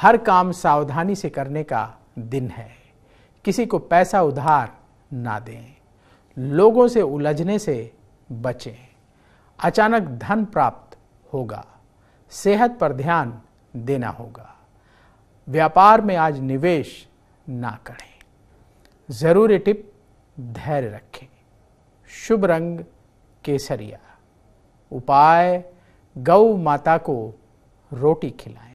हर काम सावधानी से करने का दिन है किसी को पैसा उधार ना दें लोगों से उलझने से बचें अचानक धन प्राप्त होगा सेहत पर ध्यान देना होगा व्यापार में आज निवेश ना करें ज़रूरी टिप धैर्य रखें शुभ रंग केसरिया उपाय गौ माता को रोटी खिलाएं